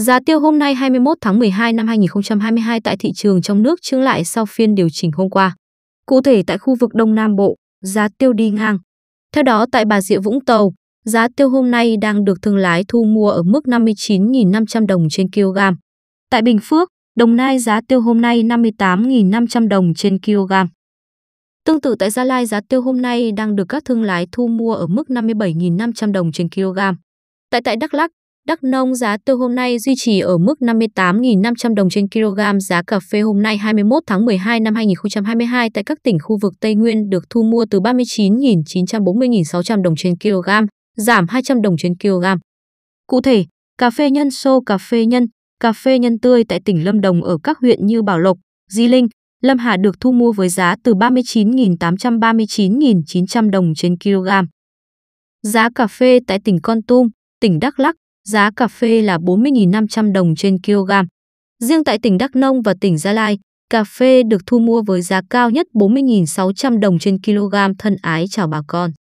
Giá tiêu hôm nay 21 tháng 12 năm 2022 tại thị trường trong nước trứng lại sau phiên điều chỉnh hôm qua. Cụ thể tại khu vực Đông Nam Bộ, giá tiêu đi ngang. Theo đó tại Bà Rịa Vũng Tàu, giá tiêu hôm nay đang được thương lái thu mua ở mức 59.500 đồng trên kg. Tại Bình Phước, Đồng Nai giá tiêu hôm nay 58.500 đồng trên kg. Tương tự tại Gia Lai giá tiêu hôm nay đang được các thương lái thu mua ở mức 57.500 đồng trên kg. Tại tại Đắk Lắk, Đắk Nông giá tiêu hôm nay duy trì ở mức 58.500 đồng trên kg. Giá cà phê hôm nay 21 tháng 12 năm 2022 tại các tỉnh khu vực Tây Nguyên được thu mua từ 39.940.600 đồng trên kg, giảm 200 đồng trên kg. Cụ thể, cà phê nhân xô cà phê nhân, cà phê nhân tươi tại tỉnh Lâm Đồng ở các huyện như Bảo Lộc, Di Linh, Lâm Hà được thu mua với giá từ 39.839.900 đồng trên kg. Giá cà phê tại tỉnh Con Tum, tỉnh Đắk Lắc giá cà phê là 40.500 đồng trên kg. Riêng tại tỉnh Đắk Nông và tỉnh Gia Lai, cà phê được thu mua với giá cao nhất 40.600 đồng trên kg thân ái chào bà con.